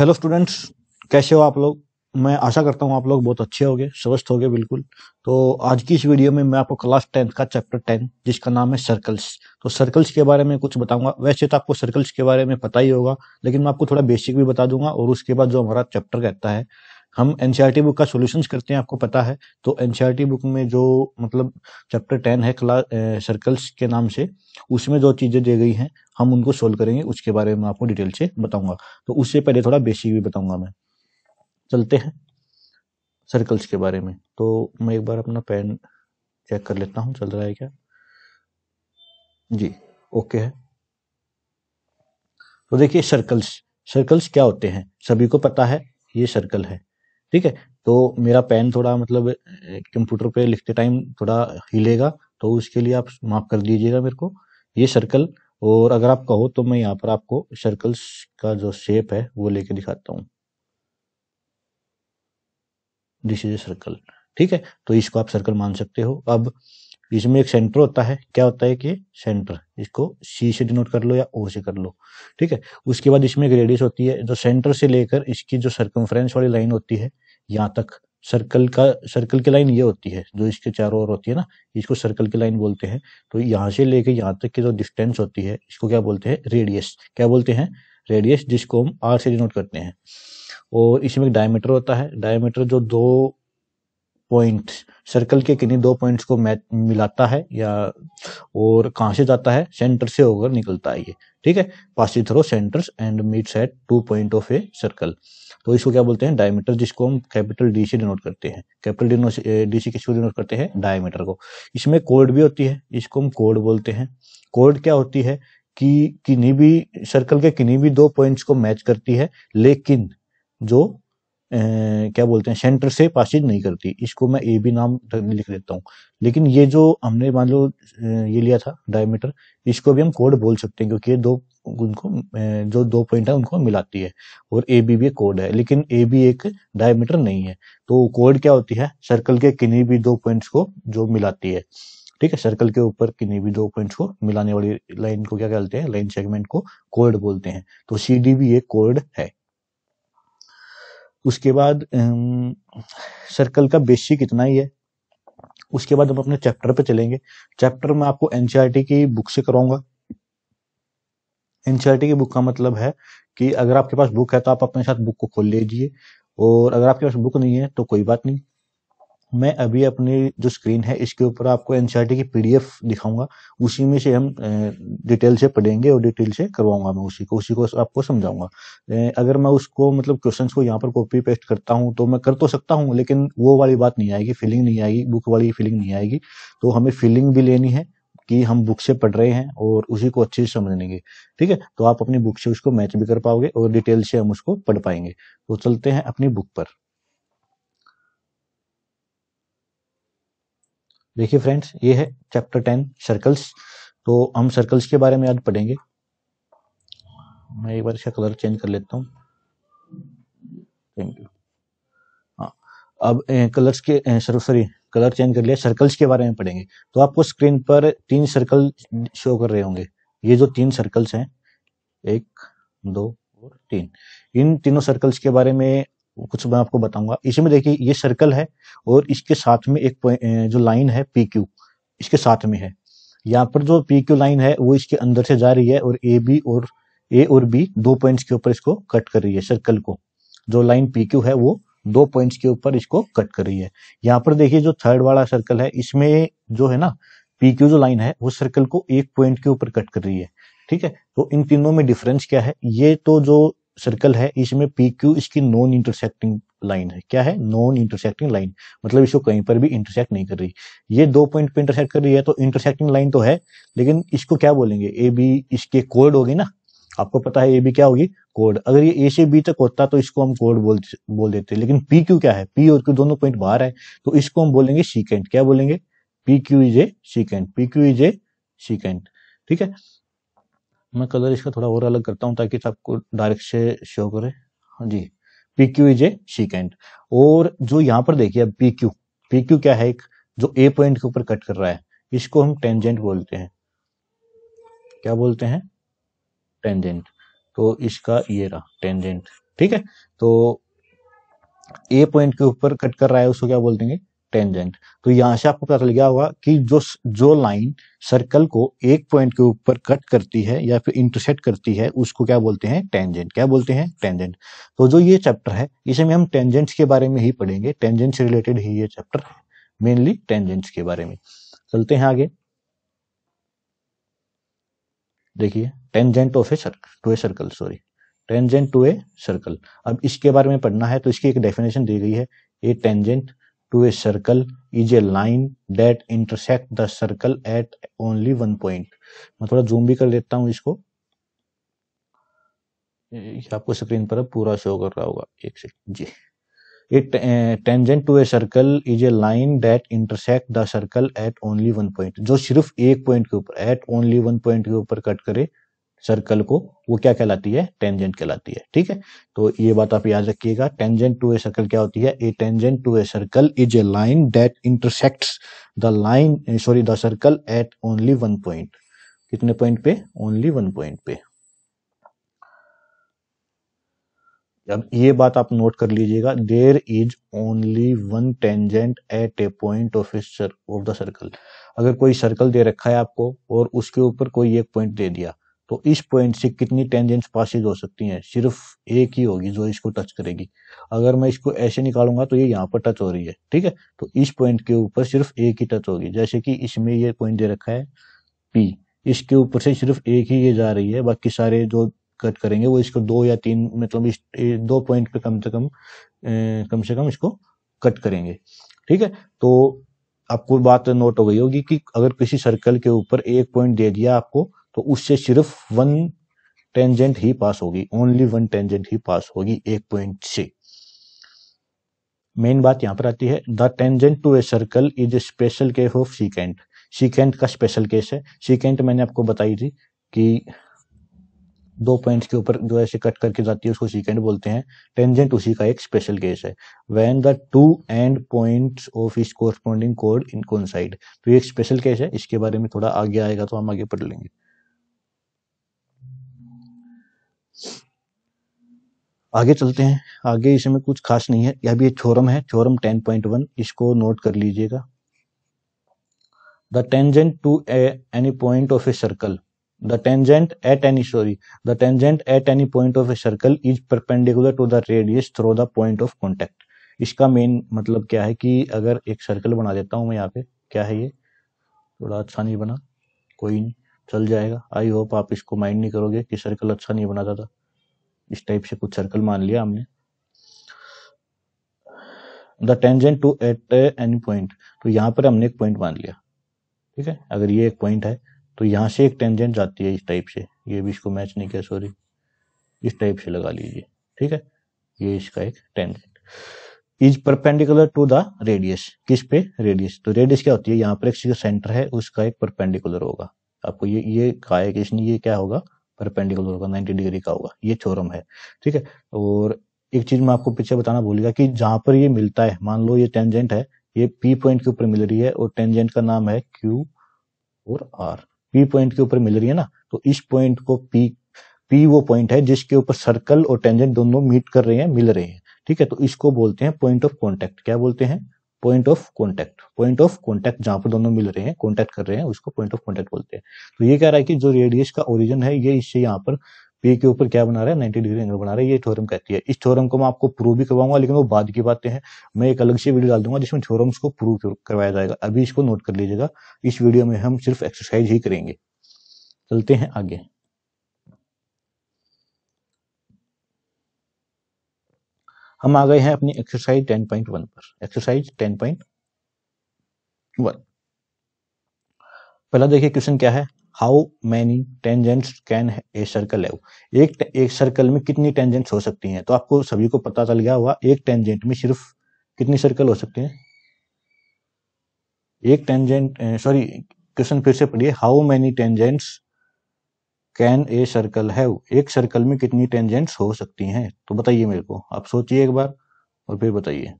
Hello students कैसे हो आप लोग मैं आशा करता हूँ आप लोग बहुत अच्छे होंगे स्वस्थ होंगे बिल्कुल तो आज की इस वीडियो में मैं आपको क्लास टेंथ का चैप्टर टेन जिसका नाम है सर्कल्स तो सर्कल्स के बारे में कुछ बताऊंगा वैसे तो आपको सर्कल्स के बारे में पता ही होगा लेकिन मैं आपको थोड़ा बेसिक भी बता दूंगा और उसके बाद जो हमारा चैप्टर कहता है हम एनसीईआरटी बुक e का सोल्यूशन करते हैं आपको पता है तो एनसीईआरटी बुक e में जो मतलब चैप्टर टेन है क्लास सर्कल्स के नाम से उसमें जो चीज़ें दी गई हैं हम उनको सोल्व करेंगे उसके बारे में आपको डिटेल से बताऊंगा तो उससे पहले थोड़ा बेसिक भी बताऊंगा मैं चलते हैं सर्कल्स के बारे में तो मैं एक बार अपना पेन चेक कर लेता हूँ चल रहा है क्या जी ओके है तो देखिए सर्कल्स सर्कल्स क्या होते हैं सभी को पता है ये सर्कल है ठीक है तो मेरा पेन थोड़ा मतलब कंप्यूटर पे लिखते टाइम थोड़ा हिलेगा तो उसके लिए आप माफ़ कर दीजिएगा मेरे को ये सर्कल और अगर आप कहो तो मैं यहाँ पर आपको सर्कल्स का जो शेप है वो लेके दिखाता हूँ दिस इज ए सर्कल ठीक है तो इसको आप सर्कल मान सकते हो अब इसमें एक सेंटर होता है क्या होता है कि सेंटर इसको सी से डिनोट कर लो या ओ से कर लो ठीक है उसके बाद इसमें एक रेडियस होती है जो सेंटर से लेकर इसकी जो सर्कमफ्रेंस वाली लाइन होती है यहाँ तक सर्कल का सर्कल की लाइन ये होती है जो इसके चारों ओर होती है ना इसको सर्कल की लाइन बोलते हैं तो यहाँ से लेके यहाँ तक की जो डिस्टेंस होती है इसको क्या बोलते हैं रेडियस क्या बोलते हैं रेडियस जिसको हम आर से डिनोट करते हैं और इसमें एक डायमीटर होता है डायमीटर जो दो पॉइंट सर्कल के किन्हीं दो पॉइंट्स को मैच मिलाता है या और कहाँ से जाता है सेंटर से होकर निकलता है ये ठीक है passes through centres and meets at two point of a circle तो इसको क्या बोलते हैं डायमीटर जिसको हम कैपिटल डी से डिनोट करते हैं कैपिटल डी सी किसको डिनोट करते हैं डायमीटर को इसमें कोड भी होती है इसको हम कोड बोलते हैं कोड क्या होती है कि किन्हीं भी सर्कल के किन्हीं भी दो पॉइंट्स को मैच करती है लेकिन जो क्या बोलते हैं सेंटर से पासिज नहीं करती इसको मैं ए बी नाम लिख देता हूँ लेकिन ये जो हमने मान लो ये लिया था डायमीटर इसको भी हम कोड बोल सकते हैं क्योंकि ये दो उनको जो दो पॉइंट है उनको मिलाती है और ए बी भी कोड है लेकिन ए बी एक डायमीटर नहीं है तो कोड क्या होती है सर्कल के किन्हीं भी दो पॉइंट्स को जो मिलाती है ठीक है सर्कल के ऊपर किन्हीं भी दो पॉइंट्स को मिलाने वाली लाइन को क्या कहते हैं लाइन सेगमेंट को कोड बोलते हैं तो सी डी भी एक कोड है उसके बाद सर्कल का बेसिक इतना ही है उसके बाद हम अपने चैप्टर पे चलेंगे चैप्टर में आपको एनसीआरटी e की बुक से कराऊंगा एनसीआरटी e की बुक का मतलब है कि अगर आपके पास बुक है तो आप अपने साथ बुक को खोल लीजिए और अगर आपके पास बुक नहीं है तो कोई बात नहीं मैं अभी अपनी जो स्क्रीन है इसके ऊपर आपको एनसीईआरटी e की पीडीएफ दिखाऊंगा उसी में से हम डिटेल से पढ़ेंगे और डिटेल से करवाऊंगा मैं उसी को उसी को आपको समझाऊंगा अगर मैं उसको मतलब क्वेश्चंस को यहाँ पर कॉपी पेस्ट करता हूँ तो मैं कर तो सकता हूँ लेकिन वो वाली बात नहीं आएगी फीलिंग नहीं आएगी बुक वाली फीलिंग नहीं आएगी तो हमें फीलिंग भी लेनी है कि हम बुक से पढ़ रहे हैं और उसी को अच्छे से समझ लेंगे ठीक है तो आप अपनी बुक से उसको मैच भी कर पाओगे और डिटेल से हम उसको पढ़ पाएंगे तो चलते हैं अपनी बुक पर देखिए फ्रेंड्स ये है चैप्टर टेन सर्कल्स तो हम सर्कल्स के बारे में आज पढ़ेंगे मैं एक बार इसका कलर चेंज कर लेता हूँ थैंक यू हाँ अब ए, कलर्स के सॉरी कलर चेंज कर लिया सर्कल्स के बारे में पढ़ेंगे तो आपको स्क्रीन पर तीन सर्कल शो कर रहे होंगे ये जो तीन सर्कल्स हैं एक दो और तीन इन तीनों सर्कल्स के बारे में कुछ मैं आपको बताऊंगा इसी में देखिए ये सर्कल है और इसके साथ में एक जो लाइन है पी क्यू इसके साथ में है यहाँ पर जो पी क्यू लाइन है वो इसके अंदर से जा रही है और ए बी और ए और बी दो पॉइंट्स के ऊपर इसको कट कर रही है सर्कल को जो लाइन पी क्यू है वो दो पॉइंट्स के ऊपर इसको कट कर रही है यहाँ पर देखिए जो थर्ड वाला सर्कल है इसमें जो है ना पी क्यू जो लाइन है वो सर्कल को एक पॉइंट के ऊपर कट कर रही है ठीक है तो इन तीनों में डिफरेंस क्या है ये तो जो सर्कल है इसमें पी क्यू इसकी नॉन इंटरसेक्टिंग लाइन है क्या है नॉन इंटरसेक्टिंग लाइन मतलब इसको कहीं पर भी इंटरसेक्ट नहीं कर रही ये दो पॉइंट पे इंटरसेक्ट कर रही है तो इंटरसेक्टिंग लाइन तो है लेकिन इसको क्या बोलेंगे ए बी इसके कोड होगी ना आपको पता है ए बी क्या होगी कोड अगर ये ए से बी तक होता तो इसको हम कोड बोल बोल देते लेकिन पी क्यू क्या है पी और क्यू दोनों पॉइंट बाहर है तो इसको हम बोलेंगे सीकेंट क्या बोलेंगे P Q is a secant P Q is a secant ठीक है मैं कलर इसका थोड़ा और अलग करता हूँ ताकि सबको डायरेक्ट से शो करे हाँ जी P Q is a secant और जो यहाँ पर देखिए अब पी क्यू पी क्यू क्या है एक जो ए पॉइंट के ऊपर कट कर रहा है इसको हम टेंजेंट बोलते हैं क्या बोलते हैं टेंजेंट तो इसका ये रहा टेंजेंट ठीक है तो ए पॉइंट के ऊपर कट कर रहा है उसको क्या बोलते हैं टेंजेंट तो यहाँ से आपको पता चल गया होगा कि जो जो लाइन सर्कल को एक पॉइंट के ऊपर कट करती है या फिर इंटरसेक्ट करती है उसको क्या बोलते हैं टेंजेंट क्या बोलते हैं टेंजेंट तो जो ये चैप्टर है इसमें हम टेंजेंट्स के बारे में ही पढ़ेंगे टेंजेंट्स रिलेटेड ही ये चैप्टर है मेनली टेंजेंट्स के बारे में चलते हैं आगे देखिए tangent of a circle to a circle sorry tangent to a circle अब इसके बारे में पढ़ना है तो इसकी एक डेफिनेशन दी गई है a tangent to a circle is a line that intersect the circle at only one point मैं थोड़ा zoom भी कर लेता हूं इसको आपको स्क्रीन पर पूरा शो कर रहा होगा एक सेकंड जी it tangent to a circle is a line that intersect the circle at only one point जो सिर्फ एक पॉइंट के ऊपर एट ओनली वन पॉइंट के ऊपर कट करे सर्कल को वो क्या कहलाती है टेंजेंट कहलाती है ठीक है तो ये बात आप याद रखिएगा टेंजेंट टू ए सर्कल क्या होती है a tangent to a circle is a line that intersects the line sorry the circle at only one point कितने पॉइंट पे ओनली वन पॉइंट पे अब ये बात आप नोट कर लीजिएगा there is only one tangent at a point of of the circle अगर कोई सर्कल दे रखा है आपको और उसके ऊपर कोई एक पॉइंट दे दिया तो इस पॉइंट से कितनी टेंजेंट्स पासिज हो सकती हैं सिर्फ एक ही होगी जो इसको टच करेगी अगर मैं इसको ऐसे निकालूंगा तो ये यहाँ पर टच हो रही है ठीक है तो इस पॉइंट के ऊपर सिर्फ एक ही टच होगी जैसे कि इसमें ये पॉइंट दे रखा है पी इसके ऊपर से सिर्फ एक ही ये जा रही है बाकी सारे जो कट करेंगे वो इसको दो या तीन मतलब इस दो पॉइंट पे कम से कम ए, कम से कम इसको कट करेंगे ठीक है तो आपको बात नोट हो गई होगी कि अगर किसी सर्कल के ऊपर एक पॉइंट दे दिया आपको तो उससे सिर्फ वन टेंजेंट ही पास होगी ओनली वन टेंजेंट ही पास होगी एक पॉइंट से मेन बात यहां पर आती है the tangent to a circle is a special case of secant secant का स्पेशल केस है सीकेंट मैंने आपको बताई थी कि दो पॉइंट्स के ऊपर जो ऐसे कट करके जाती है उसको सीकेंट बोलते हैं टेंजेंट उसी का एक स्पेशल केस है when the two end points of its corresponding कोड इन कॉन्साइड तो ये एक स्पेशल केस है इसके बारे में थोड़ा आगे आएगा तो हम आगे पढ़ लेंगे आगे चलते हैं आगे इसमें कुछ खास नहीं है यह भी छोरम है छोरम 10.1 इसको नोट कर लीजिएगा the tangent to any point of a circle the tangent at any sorry the tangent at any point of a circle is perpendicular to the radius through the point of contact इसका main मतलब क्या है कि अगर एक circle बना देता हूं मैं यहाँ पे क्या है ये थोड़ा अच्छा नहीं बना कोई नहीं चल जाएगा आई होप आप इसको माइंड नहीं करोगे कि सर्कल अच्छा नहीं बनाता था इस टाइप से कुछ सर्कल मान लिया हमने the tangent to at any point तो यहाँ पर हमने एक पॉइंट मान लिया ठीक है अगर ये एक पॉइंट है तो यहाँ से एक टेंजेंट जाती है इस टाइप से ये भी इसको मैच नहीं किया सॉरी इस टाइप से लगा लीजिए ठीक है ये इसका एक tangent is perpendicular to the radius किस पे रेडियस तो रेडियस क्या होती है यहाँ पर एक सेंटर है उसका एक परपेंडिकुलर होगा आपको ये ये कहा है कि इसने ये क्या होगा परपेंडिकुलर होगा नाइनटी डिग्री का होगा ये थ्योरम है ठीक है और एक चीज मैं आपको पीछे बताना भूलिएगा कि जहां पर ये मिलता है मान लो ये टेंजेंट है ये पी पॉइंट के ऊपर मिल रही है और टेंजेंट का नाम है क्यू और आर पी पॉइंट के ऊपर मिल रही है ना तो इस पॉइंट को पी पी वो पॉइंट है जिसके ऊपर सर्कल और टेंजेंट दोनों मीट कर रहे हैं मिल रहे हैं ठीक है तो इसको बोलते हैं पॉइंट ऑफ कॉन्टेक्ट क्या बोलते हैं point of contact point of contact जहां पर दोनों मिल रहे हैं कॉन्टेक्ट कर रहे हैं उसको पॉइंट ऑफ कॉन्टेक्ट बोलते हैं तो ये कह रहा है कि जो रेडियस का ओरिजिन है ये इससे यहाँ पर पी के ऊपर क्या बना रहा है नाइन्टी डिग्री एंगल बना रहा है ये थ्योरम कहती है इस थ्योरम को मैं आपको प्रूव भी करवाऊंगा लेकिन वो बाद की बातें हैं मैं एक अलग से वीडियो डाल दूंगा जिसमें थ्योरम्स को प्रूव करवाया जाएगा अभी इसको नोट कर लीजिएगा इस वीडियो में हम सिर्फ एक्सरसाइज ही करेंगे चलते हैं आगे हम आ गए हैं अपनी एक्सरसाइज 10.1 पर एक्सरसाइज 10.1 पहला देखिए क्वेश्चन क्या है how many tangents can a circle have एक एक सर्कल में कितनी टेंजेंट्स हो सकती हैं तो आपको सभी को पता चल गया होगा एक टेंजेंट में सिर्फ कितनी सर्कल हो सकती हैं एक टेंजेंट सॉरी क्वेश्चन फिर से पढ़िए how many tangents can a circle have एक सर्कल में कितनी टेंजेंट्स हो सकती हैं तो बताइए मेरे को आप सोचिए एक बार और फिर बताइए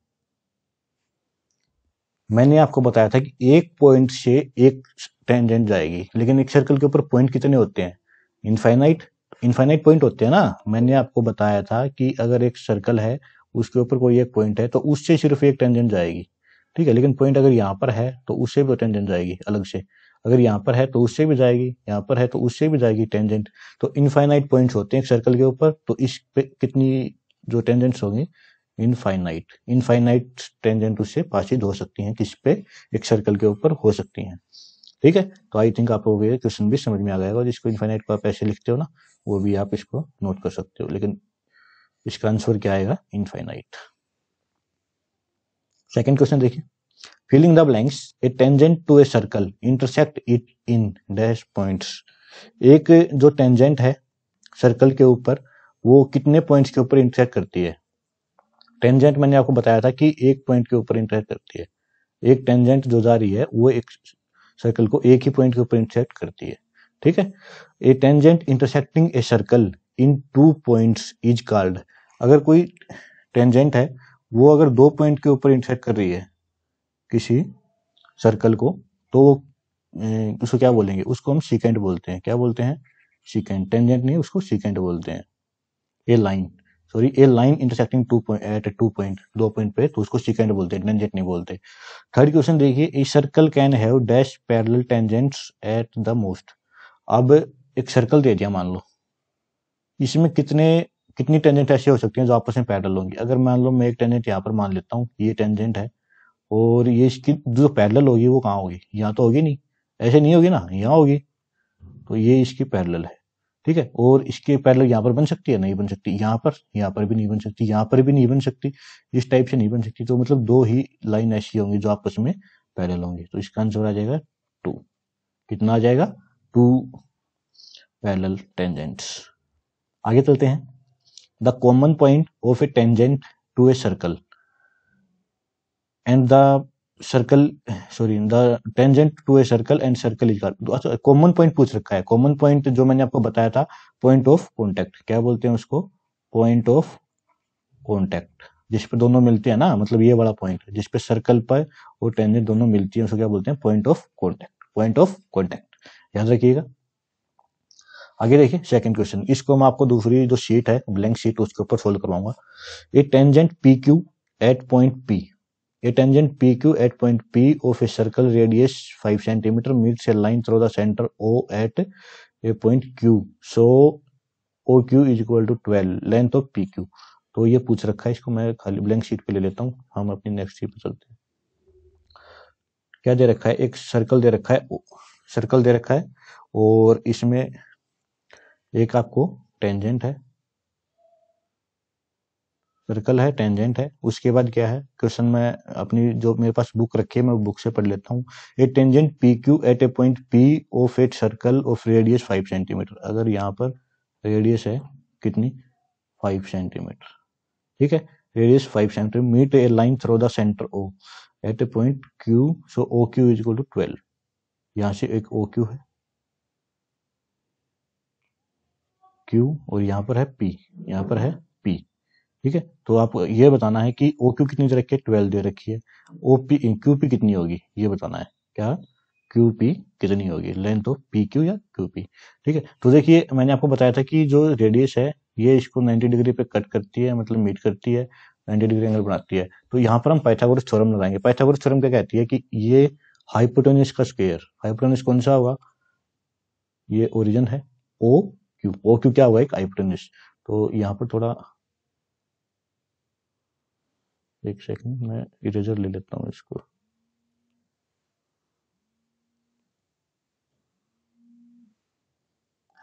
मैंने आपको बताया था कि एक पॉइंट से एक टेंजेंट जाएगी लेकिन एक सर्कल के ऊपर पॉइंट कितने होते हैं इनफाइनाइट इनफाइनाइट पॉइंट होते हैं ना मैंने आपको बताया था कि अगर एक सर्कल है उसके ऊपर कोई एक पॉइंट है तो उससे सिर्फ एक टेंजेंट जाएगी ठीक है लेकिन पॉइंट अगर यहाँ पर है तो उससे भी टेंजेंट जाएगी अलग से अगर यहाँ पर है तो उससे भी जाएगी यहाँ पर है तो उससे भी जाएगी टेंजेंट तो इनफाइनाइट पॉइंट्स होते हैं एक सर्कल के ऊपर तो इस पे कितनी जो टेंजेंट्स होंगी इनफाइनाइट इनफाइनाइट टेंजेंट उससे पासिद हो सकती हैं किस पे एक सर्कल के ऊपर हो सकती हैं ठीक है तो आई थिंक आपको ये क्वेश्चन भी समझ में आ जाएगा जिसको इनफाइनाइट को आप ऐसे लिखते हो ना वो भी आप इसको नोट कर सकते हो लेकिन इसका आंसर क्या आएगा इनफाइनाइट सेकेंड क्वेश्चन देखिए Filling the blanks, a tangent to a circle, intersect it in dash points. एक जो टेंजेंट है सर्कल के ऊपर वो कितने पॉइंट्स के ऊपर इंटरसेक्ट करती है टेंजेंट मैंने आपको बताया था कि एक पॉइंट के ऊपर इंटरसेक्ट करती है एक टेंजेंट जो जा रही है वो एक सर्कल को एक ही पॉइंट के ऊपर इंटरसेक्ट करती है ठीक है a tangent intersecting a circle in two points is called अगर कोई टेंजेंट है वो अगर दो पॉइंट के ऊपर इंटरसेक्ट कर रही है किसी सर्कल को तो उसको क्या बोलेंगे उसको हम सीकेंट बोलते हैं क्या बोलते हैं सीकेंट टेंजेंट नहीं उसको सीकेंट बोलते हैं a line sorry a line intersecting two point at two point दो पॉइंट पे तो उसको सीकेंट बोलते हैं टेंजेंट नहीं बोलते थर्ड क्वेश्चन देखिए a circle can have dash parallel tangents at the most अब एक सर्कल दे दिया मान लो इसमें कितने कितनी टेंजेंट ऐसे हो सकती हैं जो आपस में पैरेलल होंगी अगर मान लो मैं एक टेंजेंट यहाँ पर मान लेता हूँ ये टेंजेंट है और ये इसकी जो पैरल होगी वो कहाँ होगी यहाँ तो होगी नहीं ऐसे नहीं होगी ना यहाँ होगी तो ये इसकी पैरल है ठीक है और इसके पैरल यहाँ पर बन सकती है नहीं बन सकती यहाँ पर यहाँ पर भी नहीं बन सकती यहाँ पर भी नहीं बन सकती इस टाइप से नहीं बन सकती तो मतलब दो ही लाइन ऐसी होंगी जो आपस में पैरल होंगी तो इसका आंसर आ जाएगा टू कितना आ जाएगा टू पैरल टेंजेंट्स आगे चलते हैं the common point of a tangent to a circle and the circle sorry the tangent to a circle and circle is common point पूछ रखा है कॉमन पॉइंट जो मैंने आपको बताया था पॉइंट ऑफ कॉन्टेक्ट क्या बोलते हैं उसको पॉइंट ऑफ कॉन्टेक्ट जिसपे दोनों मिलते हैं ना मतलब ये वाला पॉइंट जिसपे सर्कल पर और टेंजेंट दोनों मिलती है उसको क्या बोलते हैं point of contact point of contact याद रखिएगा आगे देखिए सेकंड क्वेश्चन इसको मैं आपको दूसरी जो शीट है ब्लैंक शीट उसके ऊपर सोल्व करवाऊंगा a tangent P Q at point P a tangent P Q at point P of a circle radius five centimetre meet से line through the centre O at a point Q so O Q is equal to twelve length of P Q तो ये पूछ रखा है इसको मैं खाली blank sheet पे ले लेता हूँ हम अपनी नेक्स्ट शीट पे चलते हैं क्या दे रखा है एक सर्कल दे रखा है सर्कल दे रखा है और इसमें एक आपको टेंजेंट है सर्कल है टेंजेंट है उसके बाद क्या है क्वेश्चन में अपनी जो मेरे पास बुक रखी है मैं बुक से पढ़ लेता हूँ a tangent P Q at a point P of at circle of radius five centimetre अगर यहाँ पर रेडियस है कितनी फाइव सेंटीमीटर ठीक है radius five centimetre meet a line through the centre O at a point Q so O Q is equal to twelve यहाँ से एक ओ क्यू है क्यू और यहाँ पर है पी यहाँ पर है ठीक है तो आपको ये बताना है कि ओ क्यू कितनी दे रखी है ट्वेल्व दे रखी है ओ पी क्यू पी कितनी होगी ये बताना है क्या क्यू पी कितनी होगी लेंथ ऑफ पी क्यू या क्यू पी ठीक है तो देखिए मैंने आपको बताया था कि जो रेडियस है ये इसको 90 डिग्री पे कट करती है मतलब मीट करती है 90 डिग्री एंगल बनाती है तो यहाँ पर हम पाइथागोरस थ्योरम लगाएंगे पाइथागोरस थ्योरम क्या कहती है कि ये हाइपोटोनिस का स्क्वेयर हाइपोटोनिस कौन सा होगा ये ओरिजिन है ओ क्यू ओ क्यू क्या हुआ एक हाइपोटोनिस तो यहाँ पर थोड़ा एक सेकंड मैं इरेजर ले लेता हूँ इसको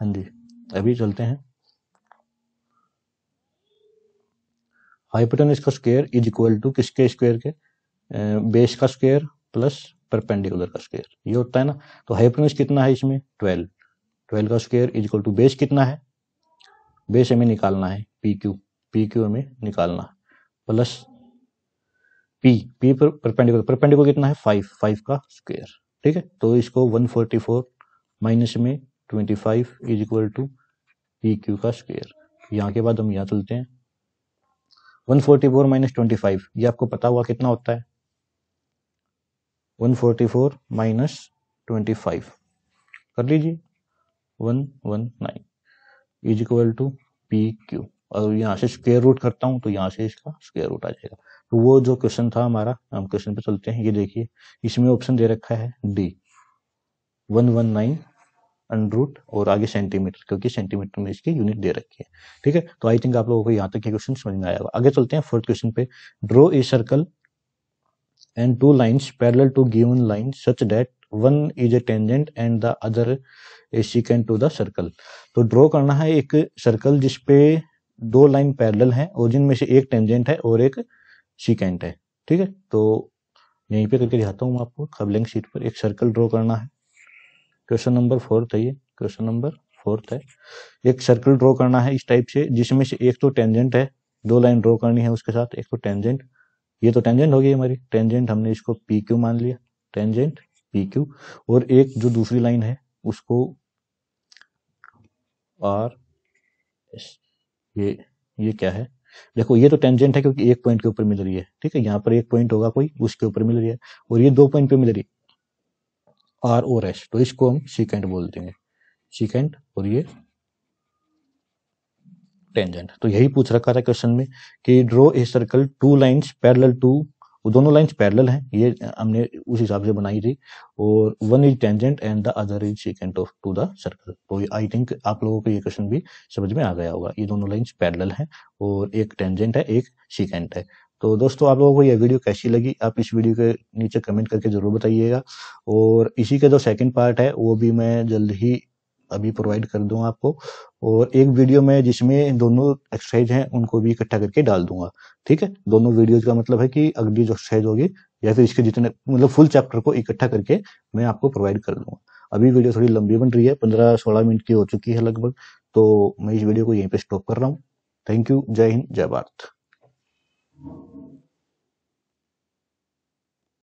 हाँ जी अभी चलते हैं हाइपोटेनस का स्क्वायर इज इक्वल टू किसके स्क्वायर के बेस का स्क्वायर प्लस परपेंडिकुलर का स्क्वायर ये होता है ना तो हाइपोटेनस कितना है इसमें ट्वेल्व ट्वेल्व का square is equal to base कितना है बेस हमें निकालना है पी क्यू पी क्यू हमें निकालना प्लस पी पी पर परपेंडिकुलर परपेंडिकुलर कितना है फाइव फाइव का स्क्वेयर ठीक है तो इसको वन फोर्टी फोर माइनस में twenty five is equal to P Q का स्क्वेयर यहाँ के बाद हम यहाँ चलते हैं one forty four minus twenty five ये आपको पता हुआ कितना होता है one forty four minus twenty five कर लीजिए one one nine is equal to P Q और यहाँ से स्क्वेयर रूट करता हूँ तो यहाँ से इसका स्क्वेयर रूट आ जाएगा तो वो जो क्वेश्चन था हमारा हम क्वेश्चन पे चलते हैं ये देखिए इसमें ऑप्शन दे रखा है D one one nine root और आगे सेंटीमीटर क्योंकि सेंटीमीटर में इसकी यूनिट दे रखी है ठीक है तो आई थिंक आप लोगों को यहाँ तक ये क्वेश्चन समझ में आएगा आगे चलते हैं फोर्थ क्वेश्चन पे draw a circle and two lines parallel to given line such that one is a tangent and the other a secant to the circle तो ड्रॉ करना है एक सर्कल जिसपे दो लाइन पैरेलल हैं और जिनमें से एक टेंजेंट है और एक सीकेंट है ठीक है तो यहीं पे करके दिखाता हूँ आपको खबलिंग शीट पर एक सर्कल ड्रॉ करना है क्वेश्चन नंबर फोर्थ है ये क्वेश्चन नंबर फोर्थ है एक सर्कल ड्रॉ करना है इस टाइप से जिसमें से एक तो टेंजेंट है दो लाइन ड्रॉ करनी है उसके साथ एक तो टेंजेंट ये तो टेंजेंट हो गई हमारी टेंजेंट हमने इसको पी क्यू मान लिया टेंजेंट पी क्यू और एक जो दूसरी लाइन है उसको आर ये ये क्या है देखो ये तो टेंजेंट है क्योंकि एक पॉइंट के ऊपर मिल रही है ठीक है यहाँ पर एक पॉइंट होगा कोई उसके ऊपर मिल रही है और ये दो पॉइंट पे मिल रही है आर ओ एस तो इसको हम सीकेंट बोल देंगे सीकेंट और ये टेंजेंट तो यही पूछ रखा था क्वेश्चन में कि draw a circle two lines parallel to वो दोनों लाइन्स पैरल हैं ये हमने उस हिसाब से बनाई थी और one is tangent and the other is secant of to the circle तो आई थिंक आप लोगों को ये क्वेश्चन भी समझ में आ गया होगा ये दोनों लाइन्स पैरल हैं और एक टेंजेंट है एक सीकेंट है तो दोस्तों आप लोगों को यह वीडियो कैसी लगी आप इस वीडियो के नीचे कमेंट करके जरूर बताइएगा और इसी के जो सेकंड पार्ट है वो भी मैं जल्द ही अभी प्रोवाइड कर दूंगा आपको और एक वीडियो में जिसमें दोनों एक्सरसाइज हैं उनको भी इकट्ठा करके डाल दूंगा ठीक है दोनों वीडियोज का मतलब है कि अगली जो एक्सरसाइज होगी या फिर इसके जितने मतलब फुल चैप्टर को इकट्ठा करके मैं आपको प्रोवाइड कर दूंगा अभी वीडियो थोड़ी लंबी बन रही है पंद्रह सोलह मिनट की हो चुकी है लगभग तो मैं इस वीडियो को यहीं पर स्टॉप कर रहा हूँ थैंक यू जय हिंद जय भारत